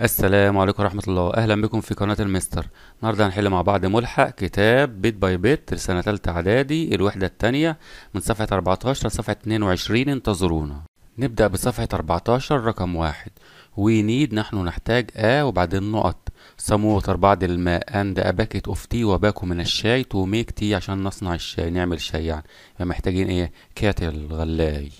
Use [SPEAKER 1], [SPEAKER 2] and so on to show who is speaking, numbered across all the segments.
[SPEAKER 1] السلام عليكم ورحمة الله أهلا بكم في قناة المستر النهاردة هنحل مع بعض ملحق كتاب بيت باي بيت لسنة تالتة إعدادي الوحدة التانية من صفحة 14 لصفحة 22 انتظرونا نبدأ بصفحة 14 رقم واحد وي نيد نحن نحتاج أ وبعدين نقط ووتر بعد الماء أند باكيت أوف تي وباكو من الشاي تو ميك تي عشان نصنع الشاي نعمل شاي يعني محتاجين إيه كاتل غلاي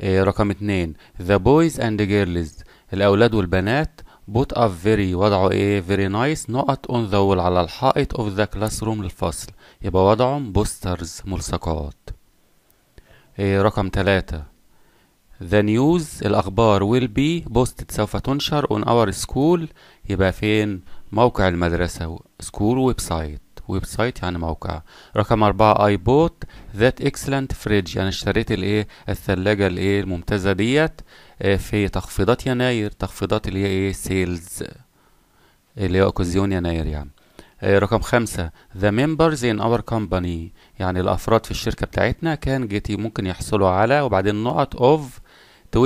[SPEAKER 1] إيه رقم اتنين ذا بويز أند جيرلز الأولاد والبنات بوت أف فيري وضعه ايه فيري نايس نقط اون ذا وول على الحائط اوف ذا كلاس روم للفصل يبقى وضعهم بوسترز ملصقات إيه رقم ثلاثة The news الأخبار will be posted سوف تنشر on our school يبقى فين موقع المدرسة school website ويب سايت يعني موقع رقم أربعة اي بوت ذات اكسلنت فريدج انا يعني اشتريت الايه الثلاجة الايه الممتازة ديت آه، في تخفيضات يناير تخفيضات اللي هي ايه سيلز اللي هي اوكازيون يناير يعني آه، رقم خمسة the members in our company يعني الأفراد في الشركة بتاعتنا كان جيتي ممكن يحصلوا على وبعدين نقط of 25% 25%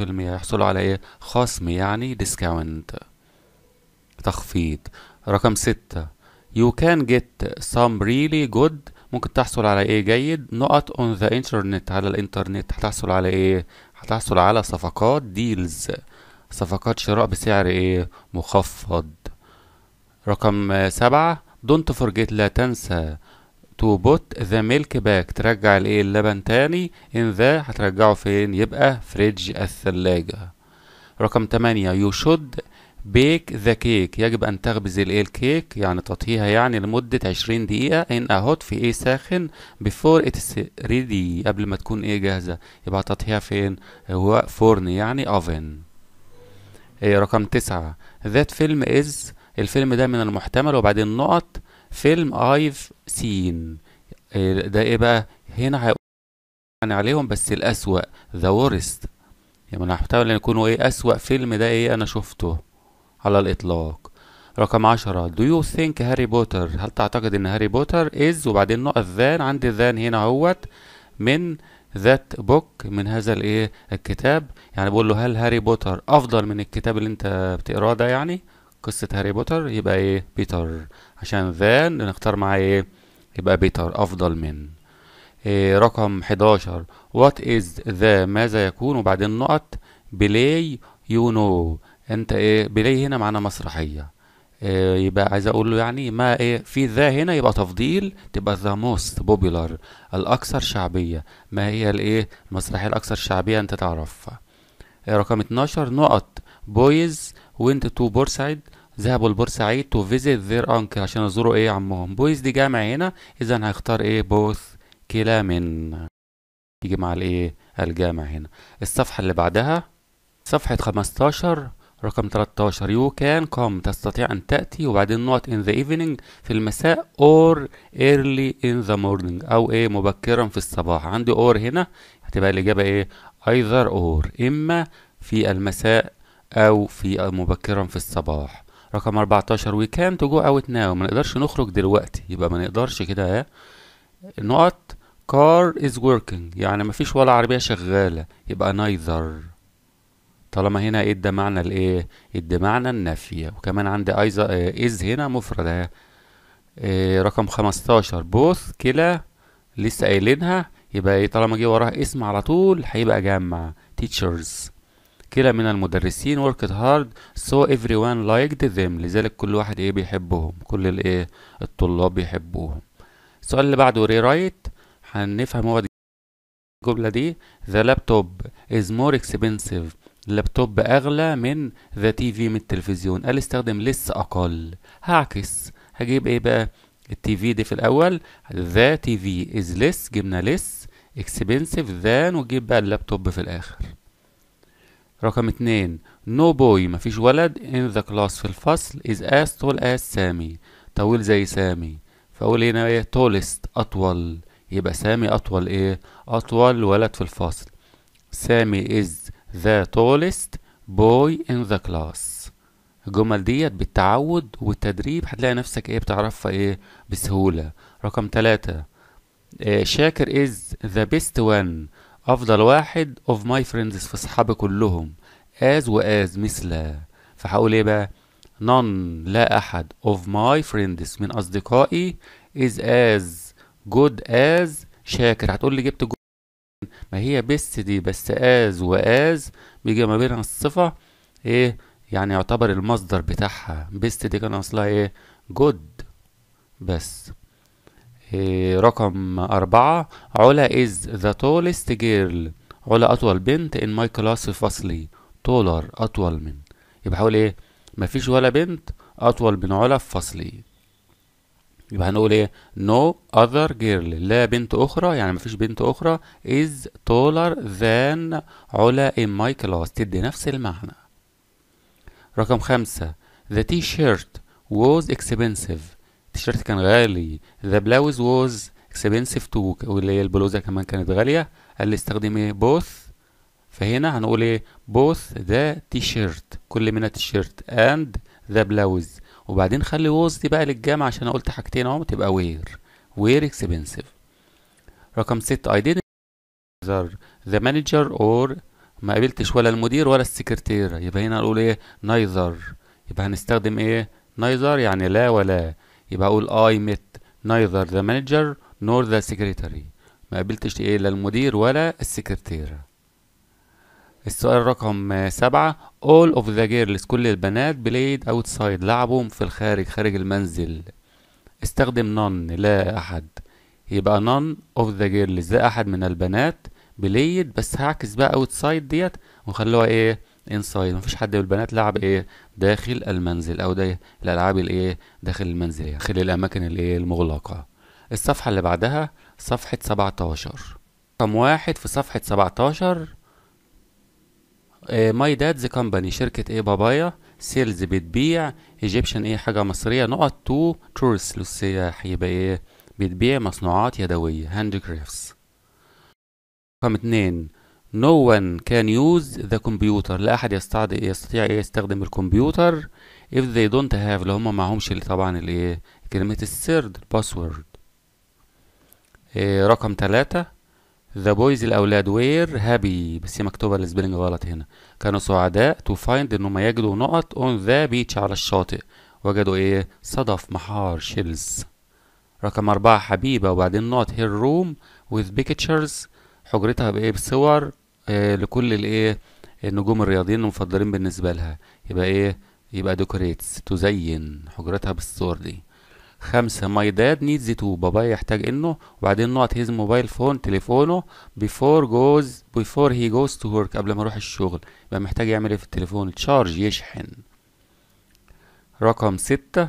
[SPEAKER 1] يحصلوا على ايه خصم يعني ديسكاونت تخفيض رقم ستة you can get some really good ممكن تحصل على ايه جيد نقط on the internet على الانترنت هتحصل على ايه هتحصل على صفقات ديلز صفقات شراء بسعر ايه مخفض رقم سبعة don't forget لا تنسى to put the milk back ترجع الايه اللبن تاني in the هترجعه فين يبقى فريج الثلاجة رقم تمانية you should بيك ذا كيك يجب أن تخبز الإيه الكيك يعني تطهيها يعني لمدة 20 دقيقة إن أهوت في إيه ساخن بيفور إتس ريدي قبل ما تكون إيه جاهزة يبقى تطهيها فين؟ هو فرن يعني أوفن إيه رقم تسعة ذات فيلم إز الفيلم ده من المحتمل وبعدين نقط فيلم أيف سين ده إيه بقى؟ هنا هيقول يعني عليهم بس الأسوأ ذا worst يعني انا المحتمل إن يكونوا إيه أسوأ فيلم ده إيه أنا شفته على الإطلاق رقم عشرة Do you think هاري بوتر هل تعتقد ان هاري بوتر is وبعدين نقط ذان عندي ذان هنا اهوت من ذات بوك من هذا الايه الكتاب يعني بقول له هل هاري بوتر افضل من الكتاب اللي انت بتقراه ده يعني قصة هاري بوتر يبقى ايه بيتر عشان ذان نختار معاه ايه يبقى بيتر افضل من إيه رقم 11 وات از ذا ماذا يكون وبعدين نقط بلاي يو نو انت ايه بلاي هنا معانا مسرحيه إيه يبقى عايز اقول له يعني ما ايه في ذا هنا يبقى تفضيل تبقى ذا موست بوبيلار الاكثر شعبيه ما هي الايه المسرحيه الاكثر شعبيه انت تعرفها إيه رقم 12 نقط بويز وينت تو بورسعيد ذهبوا لبورسعيد تو فيزيت ذير انكل عشان يزوروا ايه عمهم بويز دي جامع هنا اذا هيختار ايه بوث كلا من يجي مع الايه الجامع هنا الصفحه اللي بعدها صفحه 15 رقم 13 يو كان كوم تستطيع أن تأتي وبعدين نقط in the evening في المساء or early in the morning أو إيه مبكرا في الصباح عندي or هنا هتبقى الإجابة إيه ايذر اور إما في المساء أو في مبكرا في الصباح رقم 14 كان تو جو اوت ناو ما نقدرش نخرج دلوقتي يبقى ما نقدرش كده إيه نقط car is working يعني مفيش ولا عربية شغالة يبقى نايذر طالما هنا ادى إيه معنى الايه ادى معنى النفي وكمان عندي ايضا إيه، از هنا مفردة إيه، رقم 15 بوث كلا لسه قايلينها يبقى ايه طالما جه وراها اسم على طول هيبقى جمع teachers كلا من المدرسين worked hard so everyone liked them لذلك كل واحد ايه بيحبهم كل الايه الطلاب بيحبوهم السؤال اللي بعده rewrite هنفهم هو الجملة دي the laptop is more expensive اللابتوب اغلى من ذا تي في من التلفزيون قال استخدم لس اقل هعكس هجيب ايه بقى التي في دي في الاول ذا تي في از لس جبنا لس اكسبنسيف ذان وجيب بقى اللابتوب في الاخر رقم اتنين نو no بوي مفيش ولد ان ذا كلاس في الفصل از أس تول أس سامي طويل زي سامي فاقول هنا ايه تولست اطول يبقى سامي اطول ايه اطول ولد في الفصل سامي از the tallest boy in the class الجمل ديت بالتعود والتدريب هتلاقي نفسك ايه بتعرفها ايه بسهولة رقم تلاتة آه، شاكر is the best one أفضل واحد of my friends في صحابي كلهم as وآز مثل فهقول ايه بقى none لا أحد of my friends من أصدقائي is as good as شاكر هتقول لي جبت ما هي بس دي بس از واز بيجي ما بينها الصفة ايه يعني يعتبر المصدر بتاعها بست دي كان اصلها ايه جود بس إيه رقم أربعة علا إز ذا تولست جيرل علا أطول بنت إن ماي كلاس فصلي تولر أطول من يبقى حول إيه مفيش ولا بنت أطول من علا في فصلي يبقى هنقول ايه no other girl لا بنت اخرى يعني مفيش بنت اخرى is taller than علا in my class تدي نفس المعنى رقم خمسة the t-shirt was expensive التيشيرت كان غالي the blouse was expensive too واللي هي البلوزة كمان كانت غالية قال لي استخدم ايه both فهنا هنقول ايه both the t-shirt كل منها التيشيرت and the blouse وبعدين خلي ووز دي بقى للجامعة عشان قلت حاجتين اهو تبقى وير وير اكسبنسيف رقم ستة I didn't the manager or ما قابلتش ولا المدير ولا السكرتيرة يبقى هنا نقول ايه neither يبقى هنستخدم ايه neither يعني لا ولا يبقى اقول I met neither the manager nor the secretary ما قابلتش ايه لا المدير ولا السكرتيرة السؤال رقم سبعة all of the girls كل البنات played outside لعبوا في الخارج خارج المنزل استخدم none لا أحد يبقى none of the girls لا أحد من البنات بلايد بس هعكس بقى اوتسايد ديت ونخلوها ايه انسايد مفيش حد من البنات لعب ايه داخل المنزل او ده الالعاب الايه داخل المنزل يعني داخل الاماكن الايه المغلقه الصفحه اللي بعدها صفحه 17 رقم واحد في صفحه 17 ماي دادز كمباني شركة ايه بابايا سيلز بتبيع ايجيبشن ايه حاجة مصرية نقط تو تورس للسياح يبقى ايه بتبيع مصنوعات يدوية هاند كريفس رقم اتنين no one can use the computer لا احد يستعد يستطيع ايه يستخدم الكمبيوتر if they don't have لو هم معهمش طبعا الايه كلمة السرد الباسورد إيه رقم تلاتة ذا بويز الاولاد وير هابي بس هي مكتوبه السبيلنج غلط هنا كانوا سعداء تو فايند ان هم يجدوا نقط اون ذا بيتش على الشاطئ وجدوا ايه صدف محار شيلز رقم أربعة حبيبة وبعدين نقط هير روم وذ بيكتشرز حجرتها بإيه بصور آه لكل الإيه النجوم الرياضيين المفضلين بالنسبة لها يبقى إيه يبقى ديكوريتس تزين حجرتها بالصور دي خمسة ماي داد نيدز تو بابا يحتاج انه وبعدين نقط هيز موبايل فون تليفونه بيفور جوز بيفور هي جوز تو ورك قبل ما يروح الشغل يبقى محتاج يعمل ايه في التليفون تشارج يشحن رقم ستة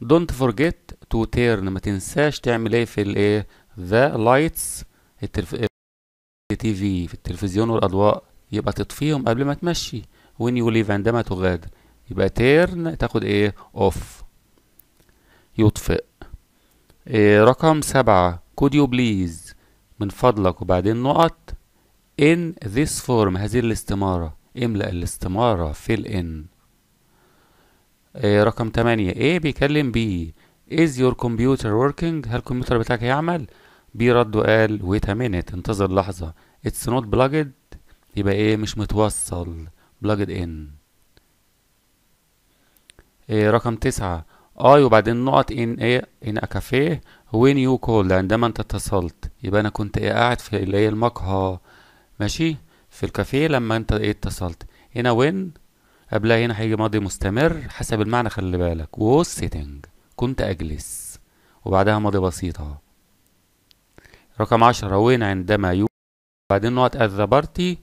[SPEAKER 1] دونت فورجيت تو تيرن ما تنساش تعمل ايه في الايه ذا لايتس التلفزيون في في التلفزيون والاضواء يبقى تطفيهم قبل ما تمشي وين يو ليف عندما تغادر يبقى تيرن تاخد ايه اوف يطفئ إيه، رقم سبعة could you please من فضلك وبعدين نقط in this form هذه الاستمارة املأ الاستمارة في in إيه، رقم تمانية A بيكلم B is your computer working هل الكمبيوتر بتاعك هيعمل B رد وقال wait a minute انتظر لحظة it's not plugged يبقى ايه مش متوصل plugged in إيه، رقم تسعة اي آه، وبعدين نقط ان ايه ان اكافيه وين يو كول عندما انت اتصلت يبقى انا كنت ايه قاعد في اللي هي المقهى ماشي في الكافيه لما انت ايه اتصلت هنا وين قبلها هنا هيجي ماضي مستمر حسب المعنى خلي بالك ووز سيتنج كنت اجلس وبعدها ماضي بسيطة رقم عشرة وين عندما يو بعدين نقط at the party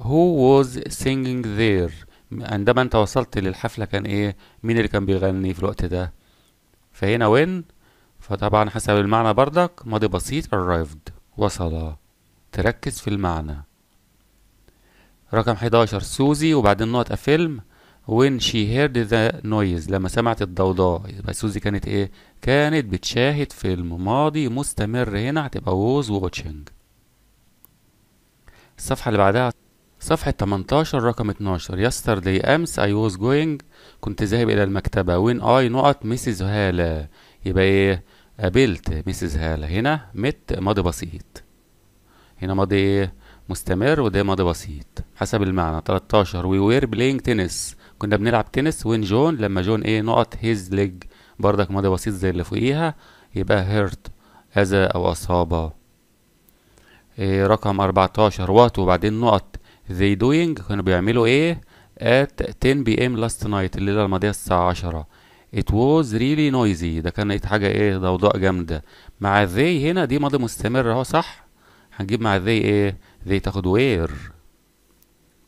[SPEAKER 1] who was singing there عندما انت وصلت للحفله كان ايه مين اللي كان بيغني في الوقت ده فهنا وين فطبعا حسب المعنى بردك ماضي بسيط arrived وصل تركز في المعنى رقم 11 سوزي وبعدين نقطة فيلم when she heard the noise لما سمعت الضوضاء يبقى سوزي كانت ايه كانت بتشاهد فيلم ماضي مستمر هنا هتبقى was watching الصفحة اللي بعدها صفحة 18 رقم 12 yesterday أمس I was going كنت ذاهب إلى المكتبة وين I نقط Mrs. هالة يبقى إيه قابلت Mrs. هالة هنا مت ماضي بسيط هنا ماضي إيه؟ مستمر وده ماضي بسيط حسب المعنى 13 we were playing tennis كنا بنلعب تنس وين جون لما جون إيه نقط his leg بردك ماضي بسيط زي اللي فوقيها يبقى hurt أذى أو أصابة إيه رقم 14 وات وبعدين نقط they doing كانوا بيعملوا ايه at 10 p.m. last night الليلة الماضية الساعة 10 it was really noisy ده كانت حاجة ايه ضوضاء جامدة مع they هنا دي ماضي مستمر اهو صح هنجيب مع they ايه they تاخد where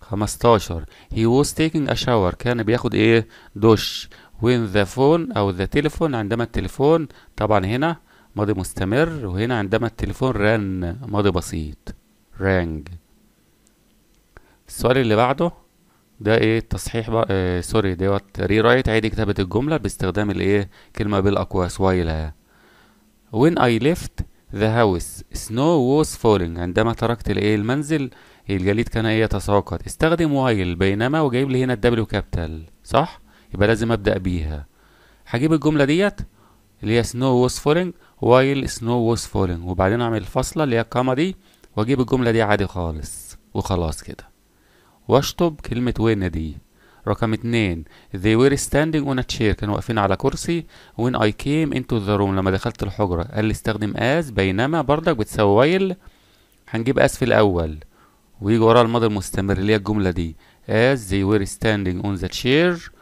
[SPEAKER 1] 15 he was taking a shower كان بياخد ايه دش when the phone او the telephone عندما التليفون طبعا هنا ماضي مستمر وهنا عندما التليفون رن ماضي بسيط rang السؤال اللي بعده ده ايه تصحيح بقى آه سوري دوت ري رايت عادي كتابة الجملة باستخدام الايه كلمة بالأقواس ويلها when I left the house snow was falling عندما تركت الايه المنزل الجليد كان ايه يتساقط استخدم وايل بينما وجايب لي هنا الدبليو كابيتال صح يبقى لازم ابدا بيها هجيب الجمله ديت اللي هي snow was falling while snow was falling وبعدين اعمل الفاصله اللي هي الكاما دي واجيب الجمله دي عادي خالص وخلاص كده واشطب كلمة وين دي رقم اتنين they were standing on a chair كانوا واقفين على كرسي when I came into the room لما دخلت الحجرة قال لي استخدم as بينما برضك بتساوي while هنجيب as في الأول ويجي ورا الماضي المستمر اللي هي الجملة دي as they were standing on the chair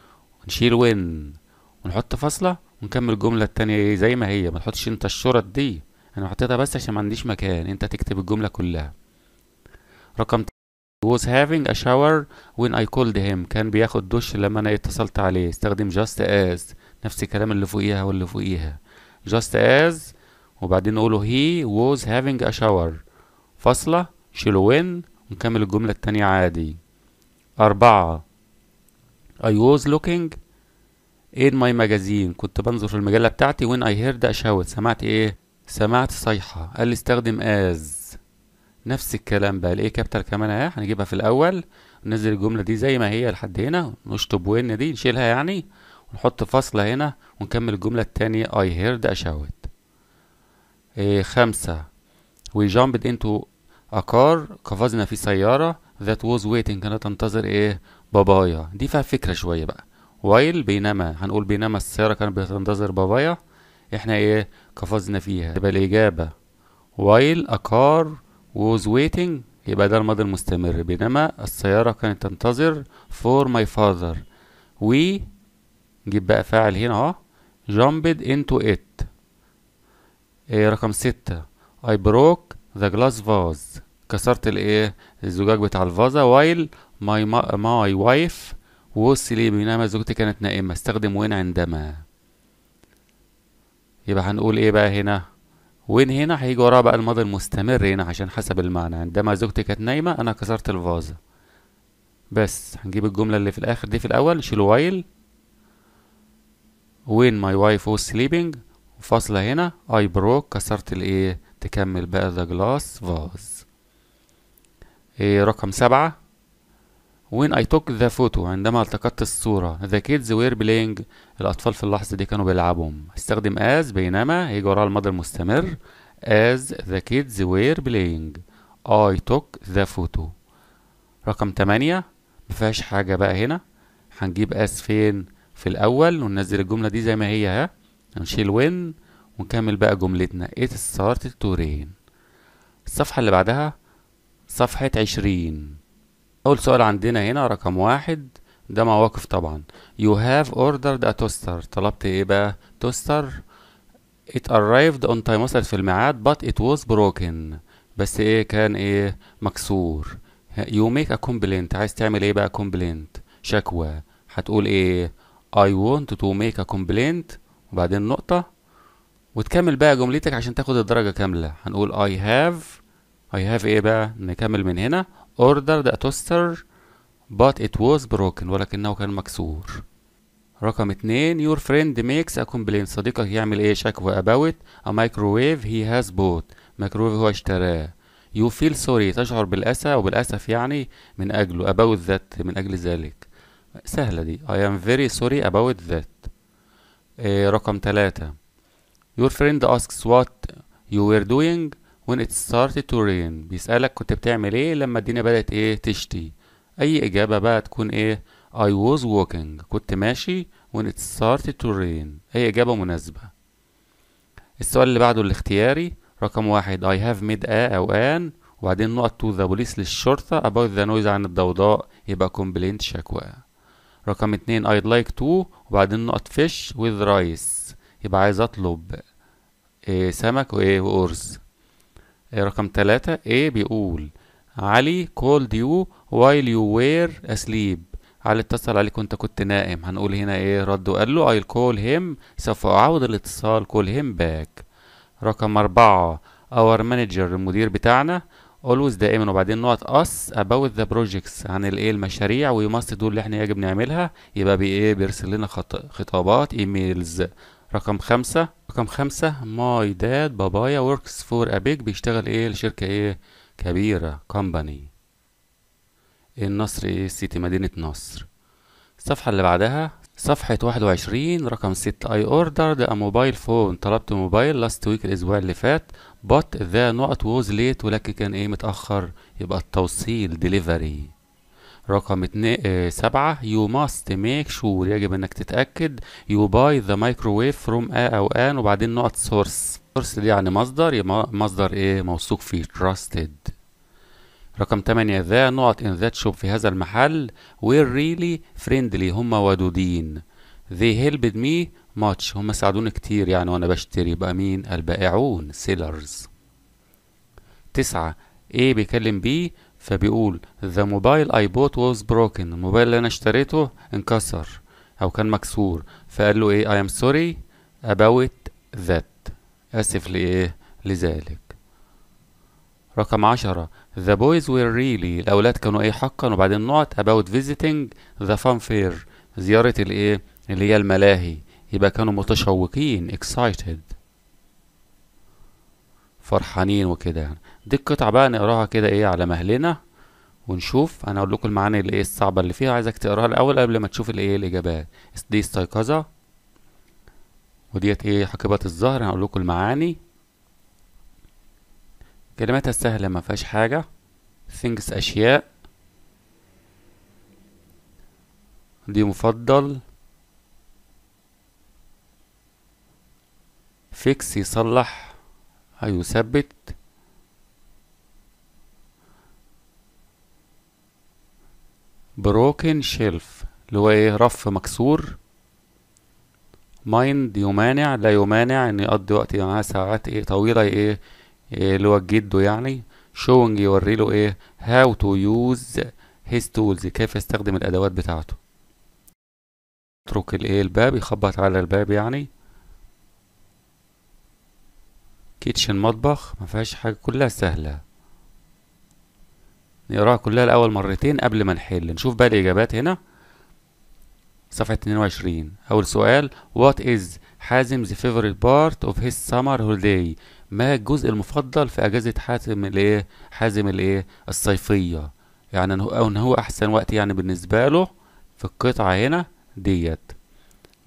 [SPEAKER 1] نشيل when ونحط فاصلة ونكمل الجملة التانية زي ما هي ما تحطش انت الشرط دي انا حطيتها بس عشان ما عنديش مكان انت تكتب الجملة كلها رقم was having a shower when I called him كان بياخد دش لما انا اتصلت عليه استخدم just as نفس الكلام اللي فوقيها واللي فوقيها just as وبعدين نقوله he was having a shower فاصلة شيلو when ونكمل الجملة التانية عادي أربعة I was looking in my magazine كنت بنظر في المجلة بتاعتي when I heard a shower سمعت ايه؟ سمعت صيحة قال لي استخدم as نفس الكلام بقى الايه كابيتال كمان اهي هنجيبها في الاول ننزل الجمله دي زي ما هي لحد هنا نشطب وين دي نشيلها يعني ونحط فاصلة هنا ونكمل الجملة التانية اي هيرد a إيه خمسة وي جامبد انتو اكار قفزنا في سيارة ذات ووز ويتنج كانت تنتظر ايه بابايا دي فيها فكرة شوية بقى وايل بينما هنقول بينما السيارة كانت بتنتظر بابايا احنا ايه قفزنا فيها تبقى الإجابة وايل اكار car was waiting يبقى ده الماضي المستمر بينما السيارة كانت تنتظر for my father we نجيب بقى فاعل هنا اهو jumped into it إيه رقم ستة I broke the glass vase كسرت الايه الزجاج بتاع الفازة while my, my wife was sleeping بينما زوجتي كانت نائمة استخدم وين عندما يبقى هنقول ايه بقى هنا وين هنا هيجي وراه بقى الماضي المستمر هنا عشان حسب المعنى عندما زوجتي كانت نايمة أنا كسرت الفازة بس هنجيب الجملة اللي في الآخر دي في الأول شيل وايل وين ماي وايف was سليبينج وفاصلة هنا اي بروك كسرت الإيه تكمل بقى ذا جلاس فاز إيه رقم سبعة when I took the photo عندما التقطت الصورة the kids were playing الأطفال في اللحظة دي كانوا بيلعبوا استخدم as بينما هيجي وراها الماضي المستمر as the kids were playing I took the photo رقم تمانية مفيهاش حاجة بقى هنا هنجيب as فين في الأول وننزل الجملة دي زي ما هي ها هنشيل when ونكمل بقى جملتنا it started to rain الصفحة اللي بعدها صفحة عشرين أول سؤال عندنا هنا رقم واحد ده مواقف طبعا you have ordered a toaster طلبت ايه بقى toaster it arrived on time وصلت في الميعاد but it was broken بس ايه كان ايه مكسور you make a complaint عايز تعمل ايه بقى complaint شكوى هتقول ايه I want to make a complaint وبعدين نقطة وتكمل بقى جملتك عشان تاخد الدرجة كاملة هنقول I have I have ايه بقى نكمل من هنا ordered a toaster but it was broken ولكنه كان مكسور رقم اتنين your friend makes a complaint صديقك يعمل ايه شكوى about a microwave he has bought microwave هو اشتراه you feel sorry تشعر بالأسى وبالأسف يعني من أجله about that من أجل ذلك سهلة دي I am very sorry about that اه رقم تلاتة your friend asks what you were doing when it started to rain بيسألك كنت بتعمل ايه لما الدنيا بدأت ايه تشتي اي اجابة بقى تكون ايه I was walking كنت ماشي when it started to rain اي اجابة مناسبة السؤال اللي بعده الاختياري رقم واحد I have made a أو an وبعدين نقط to the police للشرطة about the noise عن الضوضاء يبقى complaint شكوى رقم اتنين I'd like to وبعدين نقط fish with rice يبقى عايز أطلب إيه سمك وإيه وارز آه، رقم ثلاثة A بيقول علي called you while you were asleep علي اتصل عليك وانت كنت نائم هنقول هنا ايه رد وقال له I'll call him سوف أعود الاتصال call him back رقم أربعة our manager المدير بتاعنا always دائما وبعدين نقط us about the projects عن الايه المشاريع وماست دول اللي احنا يجب نعملها يبقى بايه بيرسل لنا خطابات ايميلز رقم خمسة رقم خمسة ماي داد بابايا وركس فور أبيج بيشتغل إيه لشركة إيه كبيرة كومباني النصر إيه سيتي مدينة نصر الصفحة اللي بعدها صفحة واحد وعشرين رقم ستة I ordered a mobile phone طلبت موبايل last week الأسبوع اللي فات but the نقط was late ولكن كان إيه متأخر يبقى التوصيل delivery رقم اتنين آه، سبعة you must make sure يجب انك تتأكد you buy the microwave from a او an وبعدين نقط source source دي يعني مصدر مصدر ايه موثوق فيه trusted رقم تمانية ذا نقط in that shop في هذا المحل were really friendly هم ودودين they helped me much هم ساعدوني كتير يعني وانا بشتري بقى مين البائعون sellers تسعة A بيكلم B فبيقول the mobile I bought was broken الموبايل اللي انا اشتريته انكسر او كان مكسور فقال له ايه I am sorry about that اسف لايه لذلك رقم عشرة the boys were really الاولاد كانوا ايه حقا وبعدين نقط about visiting the fun fair زيارة الايه اللي هي الملاهي يبقى كانوا متشوقين excited فرحانين وكده يعني دي القطعة بقى نقراها كده ايه على مهلنا ونشوف انا اقول لكم المعاني اللي ايه الصعبة اللي فيها عايزك تقراها الاول قبل ما تشوف الايه الاجابات دي استيقظة وديت ايه حقيبة الظهر هقول لكم المعاني كلماتها سهلة ما فيهاش حاجة things أشياء دي مفضل فيكس يصلح هيثبت broken shelf اللي هو ايه رف مكسور مايند يمانع لا يمانع ان يقضي وقت يعني معاه ساعات ايه طويلة ايه, إيه اللي هو جده يعني showing يوريله ايه how to use his tools كيف يستخدم الادوات بتاعته يترك الايه الباب يخبط على الباب يعني كيتشن مطبخ مفيهاش حاجة كلها سهلة نقراها كلها الأول مرتين قبل ما نحل نشوف بقى الإجابات هنا صفحة 22 أول سؤال What is حازم favorite part of his summer holiday ما الجزء المفضل في أجازة حازم الإيه حازم الإيه الصيفية يعني إن هو أحسن وقت يعني بالنسبة له في القطعة هنا ديت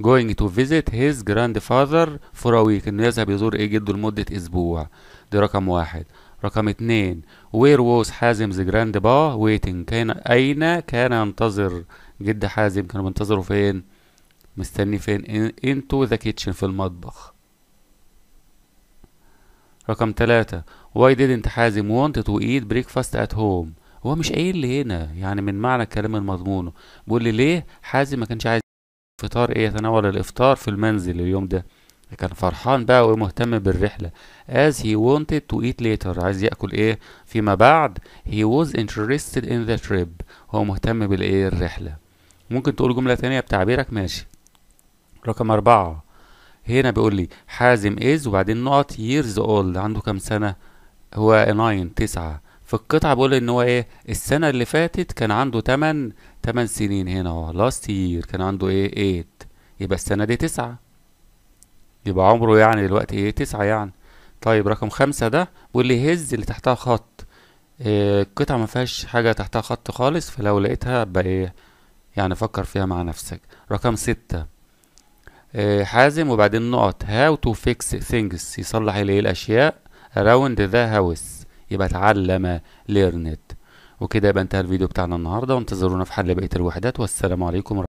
[SPEAKER 1] going to visit his grandfather for a week انه يذهب يزور ايه جده لمدة اسبوع دي رقم واحد رقم اتنين وير ووز حازم ذا جراند با ويتنج كان أين كان ينتظر جد حازم كانوا بينتظروا فين مستني فين انتو ذا كيتشن في المطبخ رقم تلاتة واي didn't حازم want to eat breakfast at home هو مش قايل لي هنا يعني من معنى الكلام المضمونه بيقول لي ليه حازم ما كانش عايز فطار ايه يتناول الافطار في المنزل اليوم ده كان فرحان بقى ومهتم بالرحلة as he wanted to eat later عايز يأكل ايه فيما بعد he was interested in the trip هو مهتم بالايه الرحلة ممكن تقول جملة تانية بتعبيرك ماشي رقم أربعة هنا بيقول لي حازم is وبعدين نقط years old عنده كام سنة هو 9 تسعة في القطعة بيقول ان هو ايه السنة اللي فاتت كان عنده 8 8 سنين هنا اهو last year كان عنده ايه 8 يبقى السنة دي تسعة يبقى عمره يعني دلوقتي ايه تسعة يعني طيب رقم خمسة ده واللي يهز اللي تحتها خط اه القطعة ما فيهاش حاجة تحتها خط خالص فلو لقيتها بقى ايه يعني فكر فيها مع نفسك رقم ستة اه حازم وبعدين نقط هاو تو فيكس ثينجز يصلح الايه الاشياء اراوند ذا هاوس يبقى اتعلم ليرنت وكده يبقى انتهى الفيديو بتاعنا النهارده وانتظرونا في حل بقيه الوحدات والسلام عليكم